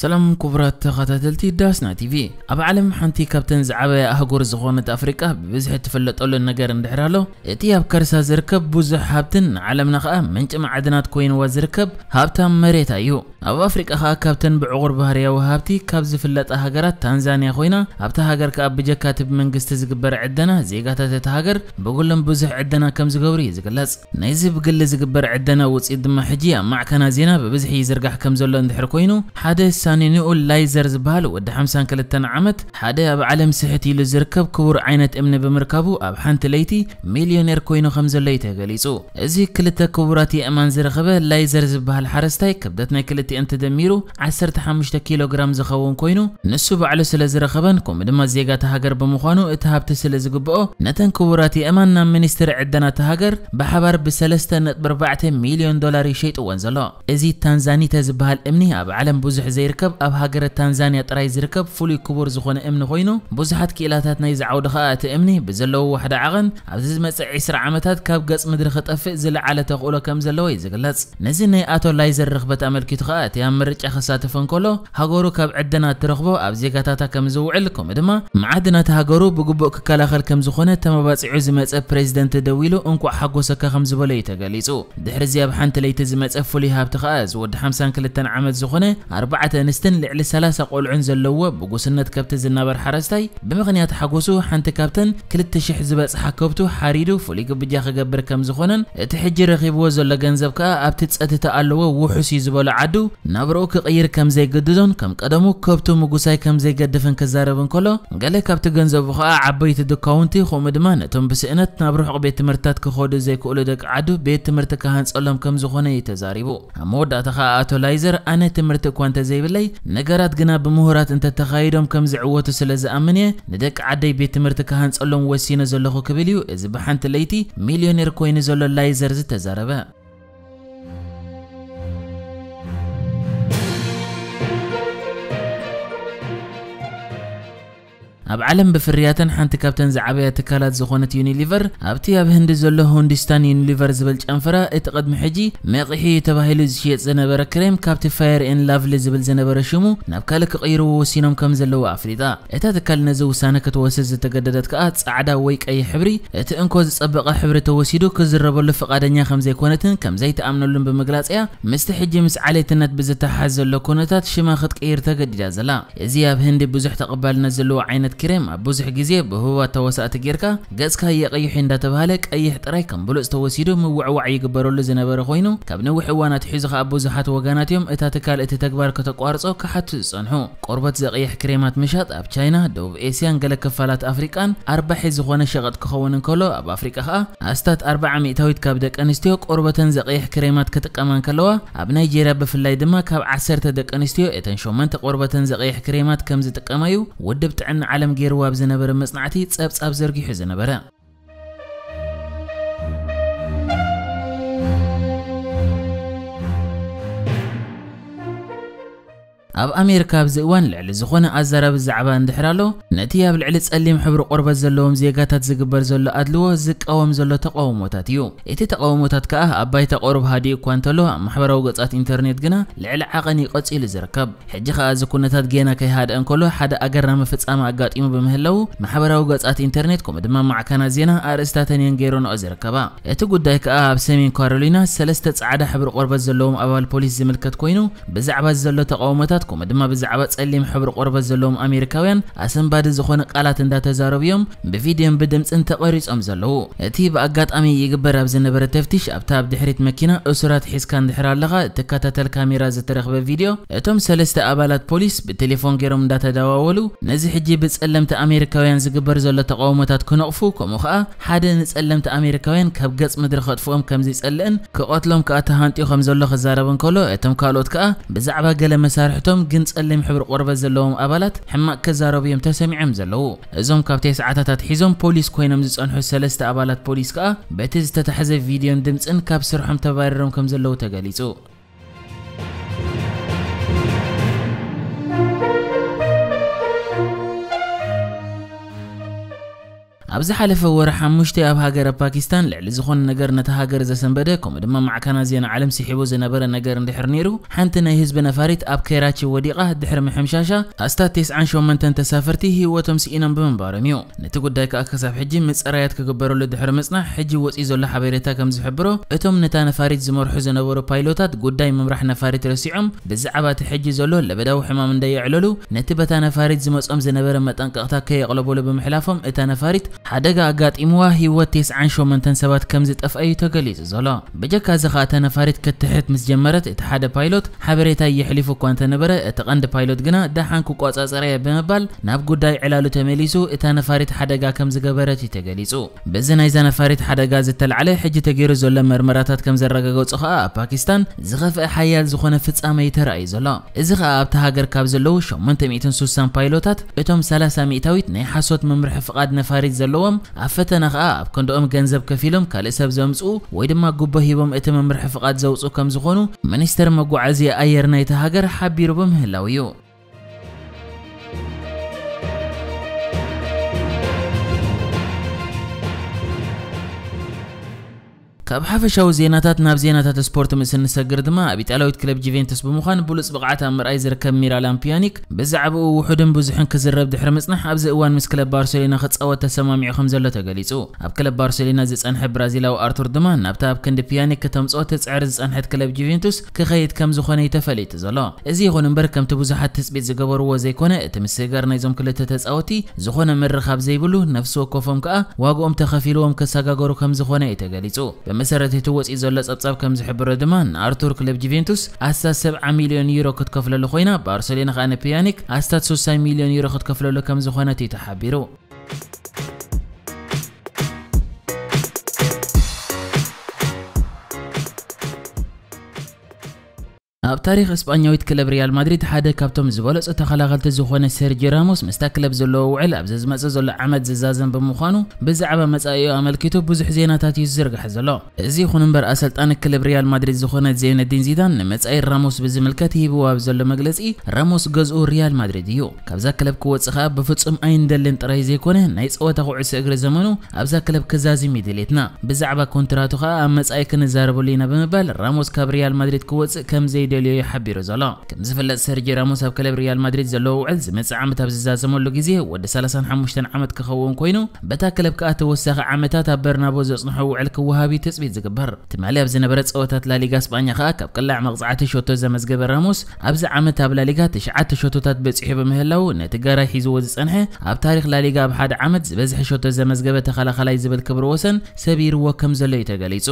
ሰላም ክቡራት ተኸታተልቲ ዳስና ቲቪ ኣብ ዓለም ሓንቲ ካብተን ዝዓበየ ኣህጉር ዝኾነት ኣፍሪቃ ብብዝሒ እትፈለጠሉን ነገር እንድሕር ኣሎ እቲ ኣብ ከርሳ ዝርከብ ብዙሕ ሃብትን ዓለምና ከዓ ምንጭ ማዕድናት ኮይንዋ ዝርከብ ሃብታም መሬታ እዩ ኣብ ኣፍሪቃ ከዓ ካብተን ብዕቑር ባህርያዊ ሃብቲ ካብ ዝፍለጣ ሃገራት ታንዛንያ ኮይና ኣብቲ ሃገር ከዓ ብጀካ እቲ ብመንግስቲ ዝግበር ዕደና ዜጋታት እቲ ሃገር ብጉሎም ብዙሕ ዕደና ከም ዝገብሩ እዩ ዝግለጽ ናይዚ ብግሊ ዝግበር ዕደና ውፅኢት ድማ ሕጂ ኣብ ማዕከና ዜና ብብዝሒ ይዝርጋሕ ከም ዘሎ እንድሕር ኮይኑ ሓደ حمساني نقول لايزر زبال ود حمسان كلتن عمت حدا اب عالم سحتي لزركب كور عينت امن بمركبو اب حنت ليتي مليونير كوينو خمز ليتي غليسو ازي كلتا كوراتي امان زرخبه لايزر زبال حرستاي كبدتنا كلتي انت دميرو عسرت حمشتا كيلوغرام زخون كوينو نسو بعلو سلازرخبان كوم دما زيغا تهاجر بمخانو اتهابت سلازقبو نتن كوراتي امان منستر عدنا تهاجر بحبر بسلستا نت بربعة مليون دولار يشيت وانزلو ازي تانزاني تزبال امني اب عالم بوزح زير ዝርከብ ኣብ ሃገረ ታንዛንያ ጥራይ ዝርከብ ፍሉይ ክቡር ዝኾነ እምኒ ኮይኑ ብዙሓት ክኢላታት ናይዚ ዓውዲ ከዓ እቲ እምኒ ብዘለዎ ዋሕደ ዓቐን ኣብዚ ዝመፅእ 20 ዓመታት ካብ ገጽ ምድሪ ክጠፍእ ዝለዓለ ተኽእሎ ከም ዘለዎ እዩ ዝግለጽ ነዚ ናይ ኣቶ ላይዘር ርኽበት ኣመልኪቱ ከዓ እቲ ኣብ ምርጫ ክሳተፍ እንከሎ ሃገሩ ካብ ዕድና እትረኽቦ ኣብ ዜጋታታ ከም ዝውዕል ከምኡ ድማ መዓድ ናቲ ሃገሩ ብግቡእ ክከላኸል ከም ዝኾነ ተመባፂዑ ዝመፀ ፕሬዚደንት ደው ኢሉ እንኳዕ ሓጎሰካ ከም ዝበሎ እዩ ተገሊጹ ድሕሪ እዚ ኣብ ሓንቲ ለይቲ ዝመፀ ፍሉይ ሃብቲ ከዓ ዝወዲ 52 ዓመት ዝኾነ ኣርባዕተ ኣንስትን ልዕሊ 30 ቆልዑን ዘለዎ ብጉስነት ከብቲ ዝነበረ ሓረስታይ ብምኽንያት ሓጎሱ ሓንቲ ካብተን 2000 ዝበፅሓ ከብቱ ሓሪዱ ፍሉይ ግብጃ ክገብር ከም ዝኾነን እቲ ሕጂ ረኺብዎ ዘሎ ገንዘብ ከዓ ኣብቲ ፀጥታ ኣለዎ ውሑስ እዩ ዝበሎ ዓዱ ናብርኡ ክቕይር ከም ዘይገድዶን ከም ቀደሙ ከብቱ ምጉሳይ ከም ዘይገድፍን ክዛረብ እንከሎ ገለ ካብቲ ገንዘቡ ከዓ ዓበይቲ ድካውንቲ ከምኡ ድማ ነቶም ብስእነት ናብ ርሑቕ ቤት ትምህርትታት ክኸዱ ዘይክእሉ ደቂ ዓዱ ቤት ትምህርቲ ካሃንፀሎም ከም ዝኾነ እዩ ተዛሪቡ ኣብ መወዳእታ ከዓ ኣቶ ላይዘር ኣነ ትምህርቲ እኳ እንተዘይብለ ስለዘድለይ ነገራት ግና ብምሁራት እንተተኻይዶም ከም ዝዕወቱ ስለ ዝኣምንየ ንደቂ ዓደይ ቤት ትምህርቲ ክሃንፀሎም ወሲነ ዘለኹ ክብል እዩ እዚ ብሓንቲ ለይቲ ሚሊዮኔር ኮይኑ ዘሎ ላይዘር ዝተዛረበ اب علم بفرياتن حنت كابتن زعبيه تكالات زخونه يونيليفر ابتي اب هند زله هونديستان يونيليفر زبل چنفرا اتقدم حجي ميقحي تباهيل زشي زنبر كريم كابت فاير ان لاف زبل زنبر شمو ناب كالك قيرو سينوم كم زله افريدا اتا تكال نزو سانه كتوسز تجددت كات صعدا ويك اي حبري ات انكو زصبقه حبري توسيدو كزربو لفقادنيا خمزه كونتن كم زي تامنولن بمغلاصيا مستحجي مس عليتنت بزتحز زله كونتات شما خط قير تجددا زلا ازياب هند بزح تقبل نزلو عينت ክሬም ኣብ ብዙሕ ግዜ ብህቡባት ተወሳእቲ ጌርካ ገጽካ የቐይሕ እንዳተባሃለ ቀይሕ ጥራይ ከም ብሉፅ ተወሲዱ ምውዕዋዕ ይግበረሉ ዝነበረ ኮይኑ ካብ ነዊሕ እዋናት ሒዙ ከዓ ብዙሓት ወገናት እዮም እታ ትካል እቲ ተግባር ከተቋርጾ ክሓቱ ዝጸንሑ ቆርበት ዘቐይሕ ክሬማት ምሻጥ ኣብ ቻይና ደቡብ ኤስያን ገለ ክፋላት ኣፍሪቃን ኣርባሒ ዝኾነ ሸቐጥ ክኸውን እንከሎ ኣብ ኣፍሪቃ ከዓ ኣስታት 40 ሚእታዊት ካብ ደቂ ኣንስትዮ ቆርበተን ዘቐይሕ ክሬማት ክጥቀማ ከለዋ ኣብ ናይጀርያ ብፍላይ ድማ ካብ 10 ደቂ ኣንስትዮ እተን 8 ቆርበተን ዘቐይሕ ክሬማት ከም ዝጥቀማ እዩ ውድብ ጥዕና ዓለም عالم جيروا بزنبر مصنعتي تصب صاب زرقي حزنبره ኣብ ኣሜሪካ ኣብዚ እዋን ልዕሊ ዝኾነ ኣዛራቢ ዛዕባ እንድሕር ኣሎ ነቲ ኣብ ልዕሊ ጸሊም ሕብሪ ቆርበት ዘለዎም ዜጋታት ዝግበር ዘሎ ኣድልዎ ዝቃወም ዘሎ ተቃውሞታት እዩ እቲ ተቃውሞታት ከዓ ኣብ ባይታ ቆሩብ ሃዲ እኳ እንተሎ ኣብ ማሕበራዊ ገጻት ኢንተርኔት ግና ልዕሊ ዓቐኒ ይቐጺሉ ዝርከብ ሕጂ ከዓ እዚ ኩነታት ጌና ከይሃድአ እንከሎ ሓደ ኣገራሚ ፍጻመ ኣጋጢሙ ብምህላው ማሕበራዊ ገጻት ኢንተርኔት ከምኡ ድማ ማዕከና ዜና ኣርእስታተን እየን ገይረንኦ ዝርከባ እቲ ጉዳይ ከዓ ኣብ ሰሜን ካሮሊና ሰለስተ ጻዕዳ ሕብሪ ቆርበት ዘለዎም ኣባል ፖሊስ ዝምልከት ኮይኑ ብዛዕባ ዘሎ ተቃውሞታት كم دم بزعبة تسلم حبر قرب زلوم أمريكاوين أسم بعد زخون قلات إن داتا زاربيوم بفيديو بدمس أنت قريش أم زلو تيب أجد أمي يجبر أبز نبرة تفتيش أبتاب دحرت مكينة أسرات حس كان دحر اللغة تكاتت الكاميرا زترخ بفيديو توم سلست أبالات بوليس بتليفون جرم داتا دواولو نزح جيب تسلم ت أمريكاوين زكبر زلو تقاوم تتكون أفو كم خاء حدا نتسلم ت أمريكاوين كاب جس مدرخ أطفوهم كم زيس ألين كقتلهم كأتهانتي خمزلو خزاربن كله توم كالوت كأ بزعبة قلم مسارحتهم እቶም ግን ጸሊም ሕብሪ ቆርበት ዘለዎም ኣባላት ሕማቅ ከዛረቡ እዮም ተሰሚዖም ዘለዉ እዞም ካብ ተስዓታታት ሒዞም ፖሊስ ኮይኖም ዝጸንሑ ሰለስተ ኣባላት ፖሊስ ከዓ በቲ ዝተታሕዘ ቪድዮን ድምፅን ካብ ስርሖም ተባሪሮም ከም ዘለዉ ተገሊጹ ابزي حلف ورح مشتي اب هاجر باكستان لعل زخون نجر نتا هاجر ز سنبده كوم دما معكنا زين عالم سي حبو زنبر نجر ندحر نيرو حنت نا حزب نفاريت اب كيراتش وديقه دحر محمشاشه استا 90 شو منتن تسافرتي هي وتم سينا بمباريو نتقدك اكسب حجي مصرايات كبروا لدحر مصنع حجي وصي زول حبيرتا كم زحبرو اتم نتا نفاريت زمر حز نبرو بايلوتات قداي ممرح نفاريت رسيعم بزعبات حجي زولو لبداو حمام ندي يعللو نتبتا نفاريت زمصم زنبر متنققتا كيقلبوا لبمحلافهم اتا نفاريت ሓደጋ ኣጋጢምዋ ሂወት 98 ሰባት ከም ዝጠፍአዩ ተገሊጹ ዘሎ ብጀካ ዝኸኣተ ነፋሪት ክትሕት ምስ ጀመረት እቲ ሓደ ፓይሎት ሓበሬታ የሕሊፉ እኳ እንተነበረ እቲ ቀንዲ ፓይሎት ግና ደሓን ክቆጻጸረየ ብምባል ናብ ጉዳይ ዕላሉ ተመሊሱ እታ ነፋሪት ሓደጋ ከም ዝገበረት እዩ ተገሊጹ በዚ ናይዛ ነፋሪት ሓደጋ ዝተላዕለ ሕጂ ተገይሩ ዘሎ መርመራታት ከም ዘረጋገጹ ከዓ ኣብ ፓኪስታን ዝኸፍአ ሓያል ዝኾነ ፍጻመ እዩ ተራእዩ ዘሎ እዚ ከዓ ኣብቲ ሃገር ካብ ዘለዉ 860 ፓይሎታት እቶም 30 ሚእታዊት ናይ ሓሶት መምርሒ ፍቓድ ነፋሪት زلوم عفتا نخا كندوم غنزب كفيلم كالي سب زمصو ويدما غبهيبم اتم مرح فقاد زوصو كم زخونو منستر مغو عزي اير نايت هاجر حبيربم هلاويو كاب حفشاو زيناتات ناب زيناتات سبورت مسن نسجر دما ابي تالويت كلب جيفينتس بمخان بولس بقعتا مرأي زركا ميرا لامبيانيك بزعب او وحدن بوزحن كزرب دحر مصنح ابز اوان مس كلب بارسلينا خطس اوات تسمامي خمزة لا تقاليسو اب كلب بارسلينا زيس انح برازيلا و ارتور دما نابتا اب كند بيانيك كتمس اوات تسعرز انح كلب جيفينتس كخيت كم زخوني تفلي تزالا ازي غون امبر كم تبوزحة تسبيت زقبر و زي كونه اتمسيقار نايزوم كل تتس اوتي زخونه مرخاب زي بلو نفسو كوفم كا واقو ام تخفيلو ام كساقا غورو كم زخونه يتقاليسو مسرت توس ازولا أتصاب كمز حبر دمان ارتور كلب جيفينتوس استا 7 مليون يورو كت كفل له خوينا بارسلينا خان بيانيك استا 3 مليون يورو كت كفل له كمز خوينا تي اب تاريخ اسبانياويت كلب ريال مدريد حدا كابتوم زبلص تخلغلت زخونه سيرجي راموس مستكلب زلو وعل ابز مزازل عمد ززازن بمخانو بزعبه مصايو املكيتو بزح زيناتات يزرقح زلو ازي خونن بر اسلطان كلب ريال مدريد زخونه زين الدين زيدان مصاي راموس بز ملكته بوا بزلو مغلسي راموس غزو ريال مدريد يو كبزا كلب كو وصخا بفصم اين دلن طري زي كونه ناي صوته خو عسغر زمانو ابزا كلب كزازي ميدليتنا بزعبه كونتراتو خا مصاي كنزاربولينا بمبال راموس كاب ريال مدريد كو وص كم زي ሞዴል ሓቢሩ ዘሎ ከም ዝፍለጥ ሰርጂ ራሞስ ኣብ ክለብ ሪያል ማድሪድ ዘለዎ ውዕል ዝመፅእ ዓመት ኣብ ዝዛዘመሉ ግዜ ወዲ 35 ዓመት ክኸውን ኮይኑ በታ ክለብ ከዓ ተወሳኺ ዓመታት ኣብ በርናቦ ዘፅንሖ ውዕል ክወሃቢ ትፅቢት ዝግበር ትማሊ ኣብ ዝነበረ ፀወታት ላሊጋ ስጳኛ ከዓ ካብ ቅላዕ መቕፃዕቲ ሸቶ ዘመዝገበ ራሞስ ኣብዚ ዓመት ኣብ ላሊጋ ትሽዓተ ሸቶታት በፂሑ ብምህላው ነቲ ጋራይ ሒዝዎ ዝፀንሐ ኣብ ታሪክ ላሊጋ ኣብ ሓደ ዓመት ዝበዝሐ ሸቶ ዘመዝገበ ተኸላኸላይ ዝብል ክብሪ ወሰን ሰቢርዎ ከም ዘሎ እዩ ተገሊጹ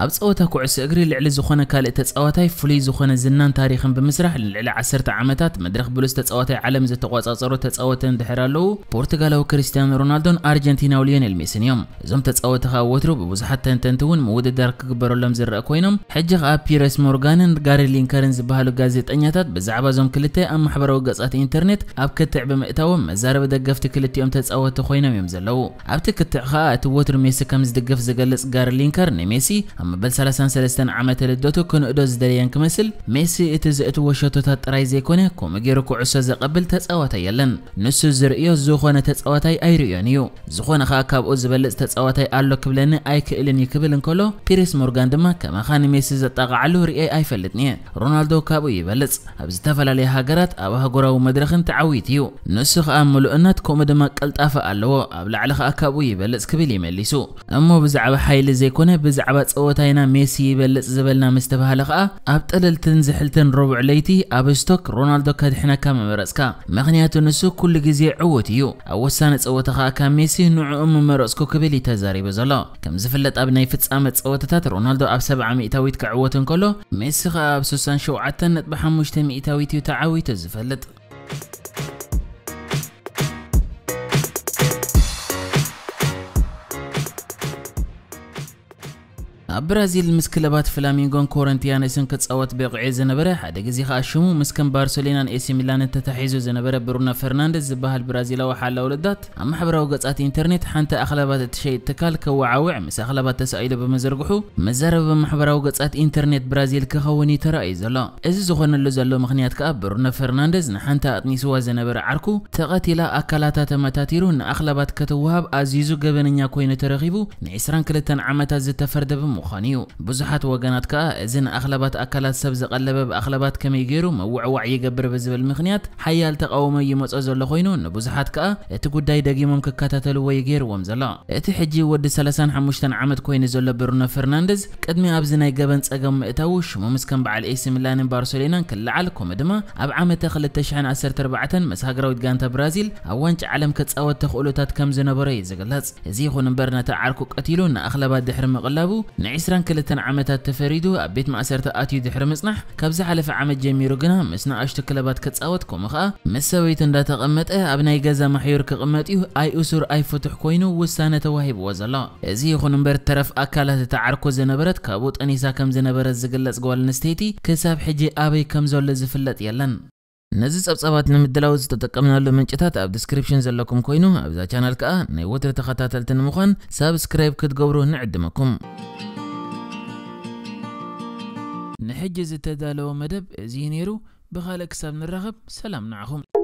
اب صوتا كعس اغري لعل زخنه كال اتصواتاي فلي زخنه زنان تاريخن بمسرح لعل 10 عامات مدرخ بلوس تصواتاي عالم ز تقواصصرو تصواتن دحرالو بورتغالو كريستيانو رونالدون ارجنتيناو ليونيل ميسينيوم زوم تصواتا خاوترو ببزحت تنتنتون موددار كبرو لم زر اكوينم حج غا بيريس مورغانن غاري لينكرنز بهالو غازيطنياتات بزعبا زوم كلته ام حبرو غصات انترنت اب كتع بمئتاو مزارب دغفت كلته يوم تصواتا خوينم يوم زلو اب تكتع خا اتوتر ميسي كمز دغف زغلص غاري لينكر ني ميسي በል 33 ዓመት ልደቱ ክንእዶ ዝደለየን ክመስል ሜሲ እቲ ዘእትዎ ሸቶታት ጥራይ ዘይኮነ ከምኡ ገይሩ ኩዕሶ ዘቐብል ተፃዋታይ የለን ንሱ ዝርእዮ ዝኾነ ተፃዋታይ ኣይርእዮን እዩ ዝኾነ ከዓ ካብኡ ዝበልፅ ተፃዋታይ ኣሎ ክብለኒ ኣይክእልን እዩ ክብል እንከሎ ፒሪስ ሞርጋን ድማ ከመኻ ንሜሲ ዘጠቕዓሉ ርአ ኣይፈልጥን እየ ሮናልዶ ካብኡ ይበልፅ ኣብ ዝተፈላለየ ሃገራት ኣብ ኣህጉራዊ መድረኽን ተዓዊት እዩ ንሱ ከዓ ሙሉእነት ከምኡ ድማ ቀልጣፈ ኣለዎ ኣብ ላዕሊ ከዓ ካብኡ ይበልፅ ክብል ይመሊሱ እሞ ብዛዕባ ሓይሊ ዘይኮነ ብዛዕባ ፀወታ تاینا میسی بل زبال نامسته به لقاء. ابتدال تن زحل ربع لیتی. آبستوک رونالدو که دحنا کام مرز که. مغناطیس نسو کل جزیع عوتیو. اوسانت سوت خا کام میسی نوع ام مرز کو کبیلی بزلا. کم زفلت آب نیفت آمد سوت تات رونالدو آب سبع میتاوید کعوتن کلو. میسی خا آبستوسان شو عتنت به حمشت میتاویدیو تعوید زفلت. Thank ኣብ ብራዚል ምስ ክለባት ፍላሚንጎን ኮረንቲያነስን ክጻወት በቂዑ ዝነበረ ሓደ ግዜ ከዓ ሽሙ ምስ ከም ባርሰሎናን ኤሲ ሚላንን ተታሒዙ ዝነበረ ብሩኖ ፈርናንደስ ዝበሃል ብራዚላዊ ሓላ ውልዳት ኣብ ማሕበራዊ ገጻት ኢንተርኔት ሓንቲ ኣኽለባት እትሸይጥ ትካል ከወዓውዕ ምስ ኣኽለባት ተሳኢሉ ብምዝርግሑ መዛረቢ ማሕበራዊ ገጻት ኢንተርኔት ብራዚል ክኸውን እዩ ተራእዩ ዘሎ እዚ ዝኾነሉ ዘሎ ምክንያት ከዓ ብሩኖ ፈርናንደስ ንሓንቲ ኣጥኒስዋ ዝነበረ ዓርኩ ተቐቲላ ኣካላታ ተመታቲሩ ንኣኽለባት ክትወሃብ ኣዝይዙ ገበነኛ ኮይኑ ተረኺቡ ን 22 ዓመታት ዝተፈርደ ብሞ مخانيو ብዙሓት ወገናት ከዓ እዘን ኣኽለባት ኣካላት ሰብ ዘቐለበ ብኣኽለባት ከመይ ገይሩ መውዕዋዕ ይገብር ብዝብል ምክንያት ሓያል ተቃውሞ ይመፀ ዘሎ ኮይኑ ንብዙሓት ከዓ እቲ ጉዳይ ደጊሞም ክከታተልዎ ይገይርዎም ዘሎ እቲ ሕጂ ወዲ 35 ዓመት ኮይኑ ዘሎ ብሩኖ ፈርናንደዝ ቅድሚ ኣብዚ ናይ ገበን ፀገም ምእታዊ ሽሙ ምስ ከም በዓል ኤሲ ሚላንን ባርሴሎናን ክለዓል ከምኡ ድማ ኣብ ዓመተ 2014 ምስ ሃገራዊት ጋንታ ብራዚል ኣብ ዋንጫ ዓለም ክፃወት ተኽእሎታት ከም ዝነበረ እዩ ዝግለጽ እዚ ይኹን እምበር ነቲ ዓርኩ ቀቲሉ ንኣኽለባት ድሕሪ ምቕላቡ ን نعيسران كلتن عمتات ተፈሪዱ ኣብ ቤት ማእሰርቲ ኣትዩ ድሕሪ ምጽናሕ ካብ ዝሓለፈ ዓመት ጀሚሩ ግና ምስ ንኣሽቱ ክለባት ክጻወት ከምኡ ከዓ ምስ ሰበይቱ እንዳተቐመጠ ኣብ ናይ ገዛ ማሕዩር ክቕመጥ እዩ ኣይ እሱር ኣይ ፍቱሕ ኮይኑ ውሳነ ተዋሂብዎ ዘሎ እዚ ይኹን እምበር ተረፍ ኣካላት እቲ ዓርኮ ዝነበረት ካብኡ ጠኒሳ ከም ዝነበረት ዝግለጽ ጓል ኣንስተይቲ ክሳብ ሕጂ ኣበይ ከም ዘሎ ዝፍለጥ የለን ነዚ ጸብጻባት ንምድላው ዝተጠቀምናሉ ምንጭታት ኣብ ዲስክሪፕሽን ዘለኩም ኮይኑ ኣብዛ ቻናል ከዓ ናይ ወትሪ ተኸታተልቲ ንምዃን ሳብስክራይብ ክትገብሩ ንዕድመኩም نحجز التدالو مدب زينيرو بخالك سبن الرغب سلام نعهم